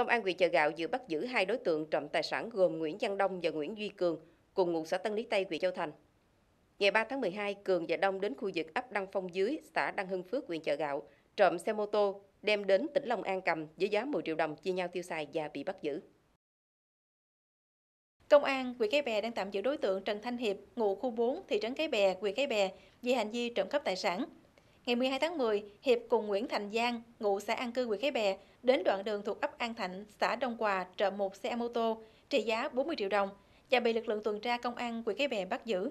Công an huyện Chợ Gạo vừa bắt giữ hai đối tượng trộm tài sản gồm Nguyễn Văn Đông và Nguyễn Duy Cường, cùng ngụ xã Tân Lý Tây, huyện Châu Thành. Ngày 3 tháng 12, Cường và Đông đến khu vực ấp Đăng Phong Dưới, xã Đăng Hưng Phước, huyện Chợ Gạo, trộm xe mô tô, đem đến tỉnh Long An cầm với giá 10 triệu đồng chia nhau tiêu xài và bị bắt giữ. Công an huyện Cái Bè đang tạm giữ đối tượng Trần Thanh Hiệp, ngụ khu 4, thị trấn Cái Bè, huyện Cái Bè, vì hành vi trộm cắp tài sản. Ngày 12 tháng 10, Hiệp cùng Nguyễn Thành Giang, ngụ xã An Cư, huyện Cái Bè, đến đoạn đường thuộc ấp An Thạnh, xã Đông Quà, trộm một xe mô tô trị giá 40 triệu đồng và bị lực lượng tuần tra công an huyện Cái Bè bắt giữ.